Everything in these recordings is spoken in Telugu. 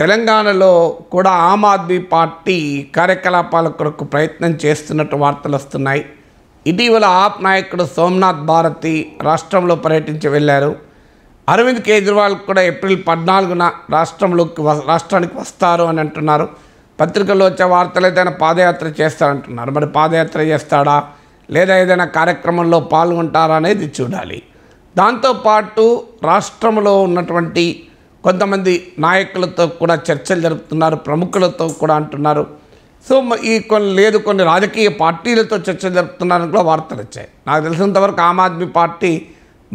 తెలంగాణలో కూడా ఆమ్ ఆద్మీ పార్టీ కార్యకలాపాల కొరకు ప్రయత్నం చేస్తున్నట్టు వార్తలు వస్తున్నాయి ఇటీవల ఆప్ నాయకుడు సోమనాథ్ భారతి రాష్ట్రంలో పర్యటించి వెళ్ళారు అరవింద్ కేజ్రీవాల్ కూడా ఏప్రిల్ పద్నాలుగున రాష్ట్రంలోకి రాష్ట్రానికి వస్తారు అని అంటున్నారు పత్రికల్లో వచ్చే వార్తలు ఏదైనా పాదయాత్ర చేస్తారంటున్నారు మరి పాదయాత్ర చేస్తాడా లేదా ఏదైనా కార్యక్రమంలో పాల్గొంటారా అనేది చూడాలి దాంతోపాటు రాష్ట్రంలో ఉన్నటువంటి కొంతమంది నాయకులతో కూడా చర్చలు జరుపుతున్నారు ప్రముఖులతో కూడా అంటున్నారు సో ఈ కొన్ని లేదు కొన్ని రాజకీయ పార్టీలతో చర్చలు జరుపుతున్నారని కూడా వార్తలు వచ్చాయి నాకు తెలిసినంతవరకు ఆమ్ ఆద్మీ పార్టీ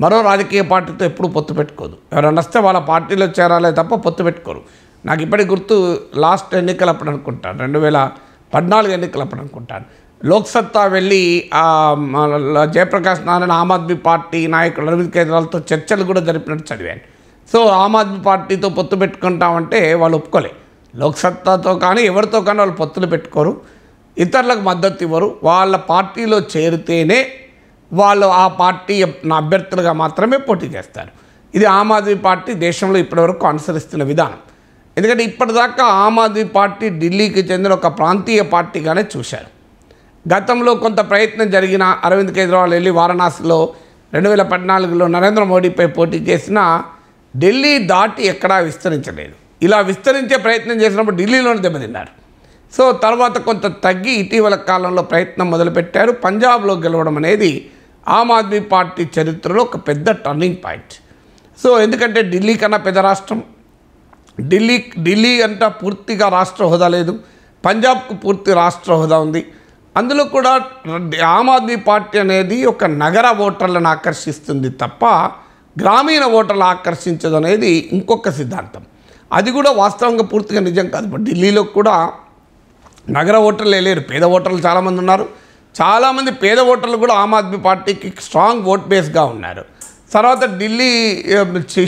మరో రాజకీయ పార్టీతో ఎప్పుడూ పొత్తు పెట్టుకోదు ఎవరైనా వస్తే వాళ్ళ పార్టీలో చేరాలే తప్ప పొత్తు పెట్టుకోరు నాకు ఇప్పటికి గుర్తు లాస్ట్ అప్పుడు అనుకుంటాను రెండు వేల పద్నాలుగు అప్పుడు అనుకుంటాను లోక్సత్తా వెళ్ళి జయప్రకాష్ నారాయణ ఆమ్ ఆద్మీ పార్టీ నాయకులు అరవింద్ కేజ్రీవాల్తో చర్చలు కూడా జరిపినట్టు చదివాను సో ఆమ్ ఆద్మీ పార్టీతో పొత్తు పెట్టుకుంటామంటే వాళ్ళు ఒప్పుకోలే లోక్సత్తాతో కానీ ఎవరితో కానీ వాళ్ళు పొత్తులు పెట్టుకోరు ఇతరులకు మద్దతు ఇవ్వరు వాళ్ళ పార్టీలో చేరితేనే వాళ్ళు ఆ పార్టీ అభ్యర్థులుగా మాత్రమే పోటీ చేస్తారు ఇది ఆమ్ ఆద్మీ పార్టీ దేశంలో ఇప్పటివరకు అనుసరిస్తున్న విధానం ఎందుకంటే ఇప్పటిదాకా ఆమ్ ఆద్మీ పార్టీ ఢిల్లీకి చెందిన ఒక ప్రాంతీయ పార్టీగానే చూశారు గతంలో కొంత ప్రయత్నం జరిగిన అరవింద్ కేజ్రీవాల్ వెళ్ళి వారణాసిలో రెండు వేల పద్నాలుగులో నరేంద్ర మోడీపై పోటీ చేసినా ఢిల్లీ దాటి ఎక్కడా విస్తరించలేదు ఇలా విస్తరించే ప్రయత్నం చేసినప్పుడు ఢిల్లీలోనే దెబ్బతిన్నారు సో తర్వాత కొంత తగ్గి ఇటీవల కాలంలో ప్రయత్నం మొదలుపెట్టారు పంజాబ్లో గెలవడం అనేది ఆమ్ ఆద్మీ పార్టీ చరిత్రలో ఒక పెద్ద టర్నింగ్ పాయింట్ సో ఎందుకంటే ఢిల్లీ కన్నా పెద్ద రాష్ట్రం ఢిల్లీ ఢిల్లీ అంట పూర్తిగా రాష్ట్ర హోదా లేదు పంజాబ్కు పూర్తి రాష్ట్ర హోదా ఉంది అందులో కూడా ఆమ్ ఆద్మీ పార్టీ అనేది ఒక నగర ఓటర్లను ఆకర్షిస్తుంది తప్ప గ్రామీణ ఓటర్లు ఆకర్షించదనేది ఇంకొక సిద్ధాంతం అది కూడా వాస్తవంగా పూర్తిగా నిజం కాదు ఇప్పుడు ఢిల్లీలో కూడా నగర ఓటర్లే లేరు పేద ఓటర్లు చాలామంది ఉన్నారు చాలామంది పేద ఓటర్లు కూడా ఆమ్ ఆద్మీ పార్టీకి స్ట్రాంగ్ ఓట్ బేస్గా ఉన్నారు తర్వాత ఢిల్లీ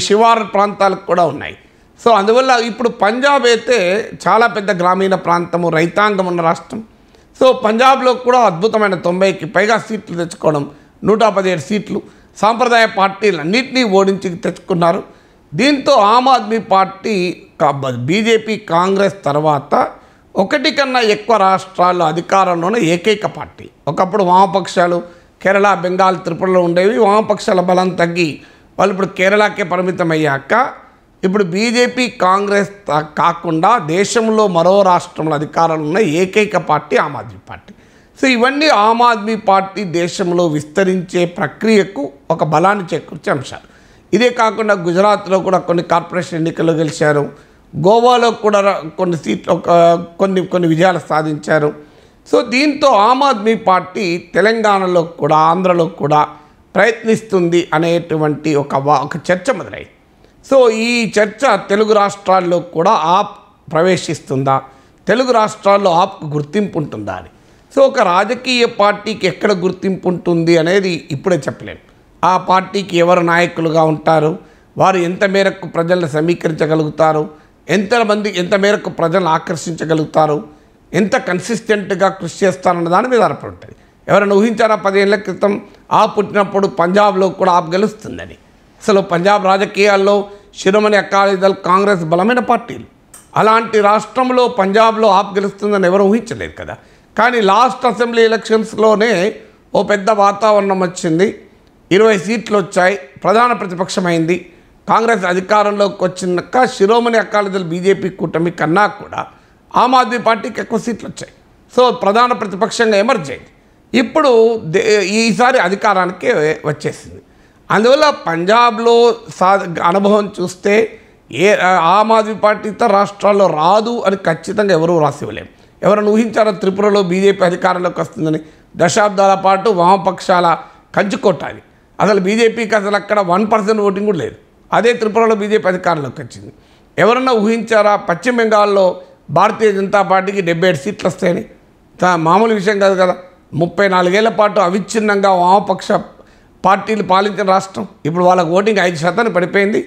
శివార్ ప్రాంతాలకు కూడా ఉన్నాయి సో అందువల్ల ఇప్పుడు పంజాబ్ అయితే చాలా పెద్ద గ్రామీణ ప్రాంతము రైతాంగం ఉన్న రాష్ట్రం సో పంజాబ్లో కూడా అద్భుతమైన తొంభైకి పైగా సీట్లు తెచ్చుకోవడం నూట పదిహేడు సీట్లు సాంప్రదాయ పార్టీలన్నింటినీ ఓడించి తెచ్చుకున్నారు దీంతో Aam Aadmi party BJP Congress తర్వాత ఒకటి కన్నా ఎక్కువ రాష్ట్రాల్లో అధికారంలోనే ఏకైక పార్టీ ఒకప్పుడు వామపక్షాలు కేరళ బెంగాల్ త్రిపురలో ఉండేవి వామపక్షాల బలం తగ్గి వాళ్ళు ఇప్పుడు కేరళకే పరిమితమయ్యాక ఇప్పుడు బీజేపీ కాంగ్రెస్ కాకుండా దేశంలో మరో రాష్ట్రంలో అధికారంలో ఉన్న ఏకైక party Aam Aadmi party so ఇవన్నీ ఆమ్ ఆద్మీ పార్టీ దేశంలో విస్తరించే ప్రక్రియకు ఒక బలాన్ని చేకూర్చే అంశాలు ఇదే కాకుండా గుజరాత్లో కూడా కొన్ని కార్పొరేషన్ ఎన్నికల్లో గెలిచారు గోవాలో కూడా కొన్ని సీట్లు కొన్ని కొన్ని విజయాలు సాధించారు సో దీంతో ఆమ్ ఆద్మీ పార్టీ తెలంగాణలో కూడా ఆంధ్రలో కూడా ప్రయత్నిస్తుంది అనేటువంటి ఒక ఒక చర్చ మొదలై సో ఈ చర్చ తెలుగు రాష్ట్రాల్లో కూడా ఆప్ ప్రవేశిస్తుందా తెలుగు రాష్ట్రాల్లో ఆప్కు గుర్తింపు ఉంటుందా అని సో ఒక రాజకీయ పార్టీకి ఎక్కడ గుర్తింపు ఉంటుంది అనేది ఇప్పుడే చెప్పలేను ఆ పార్టీకి ఎవరు నాయకులుగా ఉంటారు వారు ఎంత మేరకు ప్రజలను సమీకరించగలుగుతారు ఎంతమంది ఎంత మేరకు ప్రజలను ఆకర్షించగలుగుతారు ఎంత కన్సిస్టెంట్గా కృషి చేస్తారన్న దాని మీద ఆధారపడి ఉంటుంది ఎవరైనా ఊహించారా పదిహేళ్ల క్రితం ఆ పుట్టినప్పుడు పంజాబ్లో కూడా ఆప్ గెలుస్తుందని అసలు పంజాబ్ రాజకీయాల్లో శిరోమణి అకాలీదళ్ కాంగ్రెస్ బలమైన పార్టీలు అలాంటి రాష్ట్రంలో పంజాబ్లో ఆప్ గెలుస్తుందని ఎవరు ఊహించలేదు కదా కానీ లాస్ట్ అసెంబ్లీ ఎలక్షన్స్లోనే ఓ పెద్ద వాతావరణం వచ్చింది ఇరవై సీట్లు వచ్చాయి ప్రధాన ప్రతిపక్షమైంది కాంగ్రెస్ అధికారంలోకి వచ్చినాక శిరోమణి అకాలీదళ బీజేపీ కూటమి కన్నా కూడా ఆమ్ ఆద్మీ పార్టీకి ఎక్కువ సీట్లు వచ్చాయి సో ప్రధాన ప్రతిపక్షంగా ఎమర్జ్ అయింది ఇప్పుడు ఈసారి అధికారానికి వచ్చేసింది అందువల్ల పంజాబ్లో సా అనుభవం చూస్తే ఏ ఆమ్ ఆద్మీ పార్టీతో రాష్ట్రాల్లో రాదు అని ఖచ్చితంగా ఎవరూ రాసివ్వలేము ఎవరైనా ఊహించారో త్రిపురలో బీజేపీ అధికారంలోకి వస్తుందని దశాబ్దాల పాటు వామపక్షాల కొట్టాలి అసలు బీజేపీకి అసలు అక్కడ వన్ పర్సెంట్ ఓటింగ్ కూడా లేదు అదే త్రిపురలో బీజేపీ అధికారంలోకి వచ్చింది ఎవరన్నా ఊహించారా పశ్చిమ బెంగాల్లో భారతీయ జనతా పార్టీకి డెబ్బై ఏడు సీట్లు వస్తాయని మామూలు విషయం కాదు కదా ముప్పై నాలుగేళ్ల పాటు అవిచ్ఛిన్నంగా వామపక్ష పార్టీలు పాలించిన రాష్ట్రం ఇప్పుడు వాళ్ళకి ఓటింగ్ ఐదు శాతాన్ని పడిపోయింది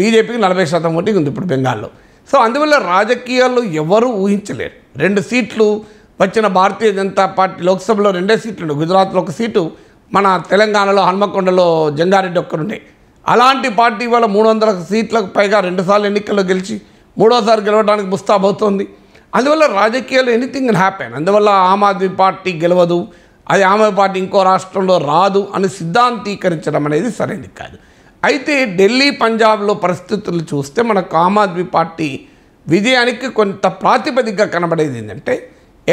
బీజేపీకి నలభై శాతం ఓటింగ్ ఉంది ఇప్పుడు బెంగాల్లో సో అందువల్ల రాజకీయాల్లో ఎవరూ ఊహించలేరు రెండు సీట్లు వచ్చిన భారతీయ జనతా పార్టీ లోక్సభలో రెండే సీట్లు గుజరాత్లో ఒక సీటు మన తెలంగాణలో హన్మకొండలో జంగారెడ్డి ఒక్కరుండే అలాంటి పార్టీ వల్ల మూడు వందల సీట్లకు పైగా రెండుసార్లు ఎన్నికల్లో గెలిచి మూడోసారి గెలవడానికి ముస్తాబవుతోంది అందువల్ల రాజకీయాలు ఎనీథింగ్ హ్యాపెన్ అందువల్ల ఆమ్ ఆద్మీ పార్టీ గెలవదు అది ఆమె పార్టీ ఇంకో రాష్ట్రంలో రాదు అని సిద్ధాంతీకరించడం అనేది సరైనది కాదు అయితే ఢిల్లీ పంజాబ్లో పరిస్థితులు చూస్తే మనకు ఆమ్ ఆద్మీ పార్టీ విజయానికి కొంత ప్రాతిపదికగా కనబడేది ఏంటంటే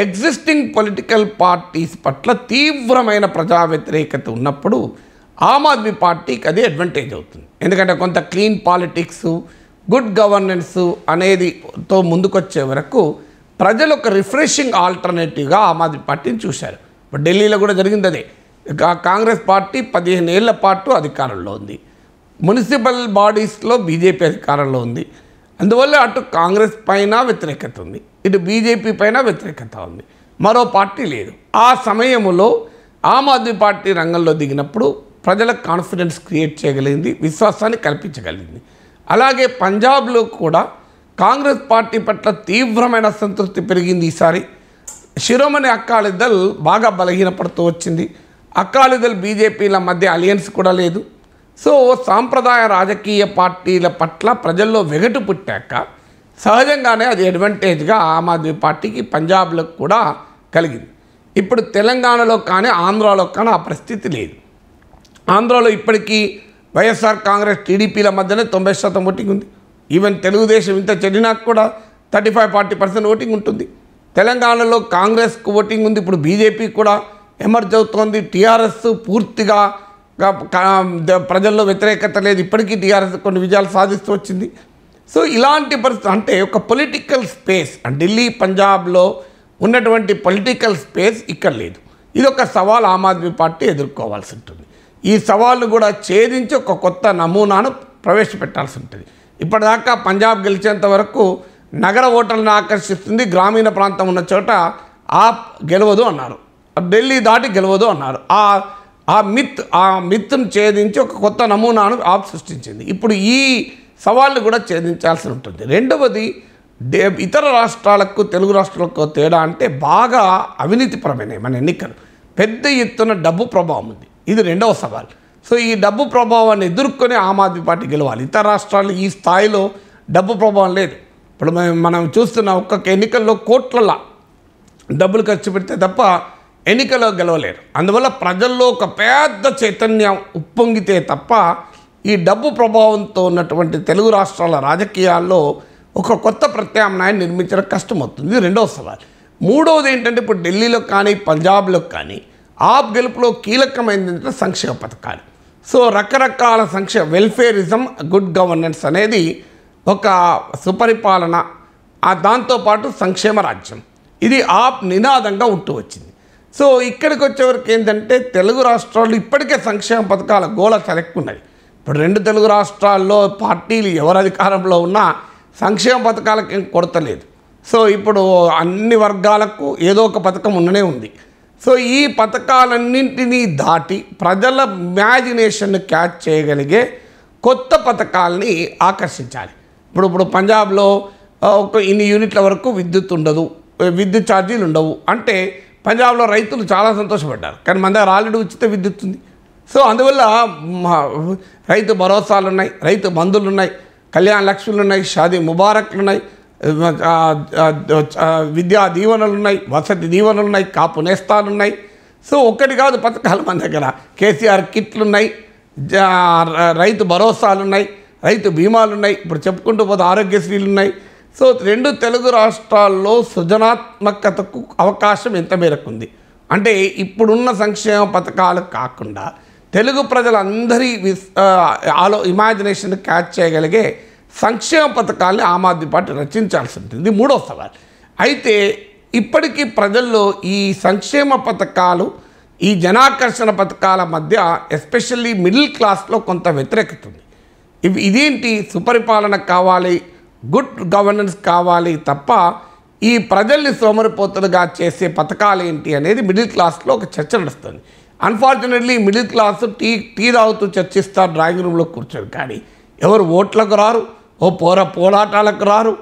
ఎగ్జిస్టింగ్ పొలిటికల్ పార్టీస్ పట్ల తీవ్రమైన ప్రజా వ్యతిరేకత ఉన్నప్పుడు ఆమ్ ఆద్మీ పార్టీకి అది అడ్వాంటేజ్ అవుతుంది ఎందుకంటే కొంత క్లీన్ పాలిటిక్స్ గుడ్ గవర్నెన్స్ అనేదితో ముందుకొచ్చే వరకు ప్రజలు ఒక రిఫ్రెషింగ్ ఆల్టర్నేటివ్గా ఆమ్ ఆద్మీ పార్టీని చూశారు ఢిల్లీలో కూడా జరిగింది అదే కాంగ్రెస్ పార్టీ పదిహేను ఏళ్ల పాటు అధికారంలో ఉంది మున్సిపల్ బాడీస్లో బీజేపీ అధికారంలో ఉంది అందువల్ల అటు కాంగ్రెస్ పైన వ్యతిరేకత ఉంది ఇటు బీజేపీ పైన వ్యతిరేకత ఉంది మరో పార్టీ లేదు ఆ సమయంలో ఆమ్ ఆద్మీ పార్టీ రంగంలో దిగినప్పుడు ప్రజలకు కాన్ఫిడెన్స్ క్రియేట్ చేయగలిగింది విశ్వాసాన్ని కల్పించగలిగింది అలాగే పంజాబ్లో కూడా కాంగ్రెస్ పార్టీ పట్ల తీవ్రమైన సంతృప్తి పెరిగింది ఈసారి శిరోమణి అక్కాలిద్దల్ బాగా బలహీనపడుతూ వచ్చింది అక్కాలిద్దల్ బీజేపీల మధ్య అలయన్స్ కూడా లేదు సో సాంప్రదాయ రాజకీయ పార్టీల పట్ల ప్రజల్లో వెగటు పుట్టాక సహజంగానే అది అడ్వాంటేజ్గా ఆమ్ ఆద్మీ పార్టీకి పంజాబ్లకు కూడా కలిగింది ఇప్పుడు తెలంగాణలో కానీ ఆంధ్రాలో కానీ ఆ పరిస్థితి లేదు ఆంధ్రాలో ఇప్పటికీ వైఎస్ఆర్ కాంగ్రెస్ టీడీపీల మధ్యనే తొంభై శాతం ఓటింగ్ ఉంది ఈవెన్ తెలుగుదేశం ఇంత చెడినా కూడా thirty five forty percent voting ఉంటుంది తెలంగాణలో కాంగ్రెస్కు ఓటింగ్ ఉంది ఇప్పుడు బీజేపీ కూడా ఎమర్జ్ అవుతోంది టీఆర్ఎస్ పూర్తిగా ప్రజల్లో వ్యతిరేకత లేదు ఇప్పటికీ టీఆర్ఎస్ కొన్ని విజయాలు సాధిస్తూ వచ్చింది సో ఇలాంటి పరిస్థితి అంటే ఒక పొలిటికల్ స్పేస్ ఢిల్లీ పంజాబ్లో ఉన్నటువంటి పొలిటికల్ స్పేస్ ఇక్కడ లేదు ఇది ఒక సవాల్ ఆమ్ ఆద్మీ పార్టీ ఎదుర్కోవాల్సి ఉంటుంది ఈ సవాళ్ళు కూడా ఛేదించి ఒక కొత్త నమూనాను ప్రవేశపెట్టాల్సి ఉంటుంది ఇప్పటిదాకా పంజాబ్ గెలిచేంత వరకు నగర ఓటర్లను ఆకర్షిస్తుంది గ్రామీణ ప్రాంతం ఉన్న చోట ఆ గెలవదు అన్నారు ఢిల్లీ దాటి గెలవదు అన్నారు ఆ ఆ మిత్ ఆ మిత్ను ఛేదించి ఒక కొత్త నమూనాను ఆప్ సృష్టించింది ఇప్పుడు ఈ సవాళ్ళు కూడా ఛేదించాల్సి ఉంటుంది రెండవది డే ఇతర రాష్ట్రాలకు తెలుగు రాష్ట్రాలకు తేడా అంటే బాగా అవినీతిపరమైన మన ఎన్నికలు పెద్ద ఎత్తున డబ్బు ప్రభావం ఉంది ఇది రెండవ సవాల్ సో ఈ డబ్బు ప్రభావాన్ని ఎదుర్కొని ఆమ్ ఆద్మీ పార్టీ గెలవాలి ఇతర రాష్ట్రాలు ఈ స్థాయిలో డబ్బు ప్రభావం లేదు ఇప్పుడు మనం చూస్తున్న ఒక్కొక్క ఎన్నికల్లో కోట్లలా డబ్బులు ఖర్చు పెడితే తప్ప ఎన్నికలో గెలవలేరు అందువల్ల ప్రజల్లో ఒక పెద్ద చైతన్యం ఉప్పొంగితే తప్ప ఈ డబ్బు ప్రభావంతో ఉన్నటువంటి తెలుగు రాష్ట్రాల రాజకీయాల్లో ఒక కొత్త ప్రత్యామ్నాయం నిర్మించడం కష్టమవుతుంది రెండవ సవాల్ మూడవది ఏంటంటే ఇప్పుడు ఢిల్లీలో కానీ పంజాబ్లో కానీ ఆప్ గెలుపులో కీలకమైనది ఏంటంటే సంక్షేమ పథకాలు సో రకరకాల సంక్షేమ వెల్ఫేరిజం గుడ్ గవర్నెన్స్ అనేది ఒక సుపరిపాలన దాంతోపాటు సంక్షేమ రాజ్యం ఇది ఆప్ నినాదంగా ఉంటూ వచ్చింది సో ఇక్కడికి వచ్చేవరకు ఏంటంటే తెలుగు రాష్ట్రాల్లో ఇప్పటికే సంక్షేమ పథకాల గోళ సెలెక్ట్ ఉన్నాయి ఇప్పుడు రెండు తెలుగు రాష్ట్రాల్లో పార్టీలు ఎవరు అధికారంలో ఉన్నా సంక్షేమ పథకాలకి ఏం కొరత లేదు సో ఇప్పుడు అన్ని వర్గాలకు ఏదో ఒక పథకం ఉండనే ఉంది సో ఈ పథకాలన్నింటినీ దాటి ప్రజల ఇమాజినేషన్ను క్యాచ్ చేయగలిగే కొత్త పథకాలని ఆకర్షించాలి ఇప్పుడు ఇప్పుడు పంజాబ్లో ఒక ఇన్ని యూనిట్ల వరకు విద్యుత్ ఉండదు విద్యుత్ ఛార్జీలు ఉండవు అంటే పంజాబ్లో రైతులు చాలా సంతోషపడ్డారు కానీ మన దగ్గర ఆల్రెడీ ఉచిత విద్యుత్ ఉంది సో అందువల్ల రైతు భరోసాలు ఉన్నాయి రైతు బంధువులు ఉన్నాయి కళ్యాణ లక్ష్ములు ఉన్నాయి షాదీ ముబారక్లు ఉన్నాయి విద్యా దీవెనలు ఉన్నాయి వసతి దీవెనలు ఉన్నాయి కాపు నేస్తాలు ఉన్నాయి సో ఒక్కటి కాదు పథకాలు మన దగ్గర కేసీఆర్ కిట్లు ఉన్నాయి రైతు భరోసాలు ఉన్నాయి రైతు బీమాలు ఉన్నాయి ఇప్పుడు చెప్పుకుంటూ పోతే ఆరోగ్యశ్రీలు ఉన్నాయి సో రెండు తెలుగు రాష్ట్రాల్లో సృజనాత్మకతకు అవకాశం ఎంత మేరకు ఉంది అంటే ఇప్పుడున్న సంక్షేమ పథకాలు కాకుండా తెలుగు ప్రజలందరి విస్ ఆలో ఇమాజినేషన్ క్యాచ్ చేయగలిగే సంక్షేమ పథకాల్ని ఆమ్ ఆద్మీ పార్టీ రచించాల్సి ఉంటుంది మూడో సవాల్ అయితే ఇప్పటికీ ప్రజల్లో ఈ సంక్షేమ పథకాలు ఈ జనాకర్షణ పథకాల మధ్య ఎస్పెషల్లీ మిడిల్ క్లాస్లో కొంత వ్యతిరేకత ఉంది ఇవి ఇదేంటి సుపరిపాలన కావాలి గుడ్ గవర్నెన్స్ కావాలి తప్ప ఈ ప్రజల్ని సోమరిపోతులుగా చేసే పథకాలు ఏంటి అనేది మిడిల్ క్లాస్లో ఒక చర్చ నడుస్తుంది unfortunately middle class tea tea తాగుతూ చర్చిస్తారు డ్రాయింగ్ రూమ్లో కూర్చొని కానీ ఎవరు ఓట్లకు రారు ఓ పోర పోరాటాలకు రారు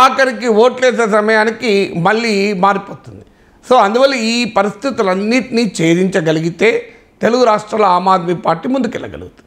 ఆఖరికి ఓట్లేసే సమయానికి మళ్ళీ మారిపోతుంది సో అందువల్ల ఈ పరిస్థితులన్నింటినీ ఛేదించగలిగితే తెలుగు రాష్ట్రాల ఆమ్ ఆద్మీ పార్టీ ముందుకెళ్ళగలుగుతుంది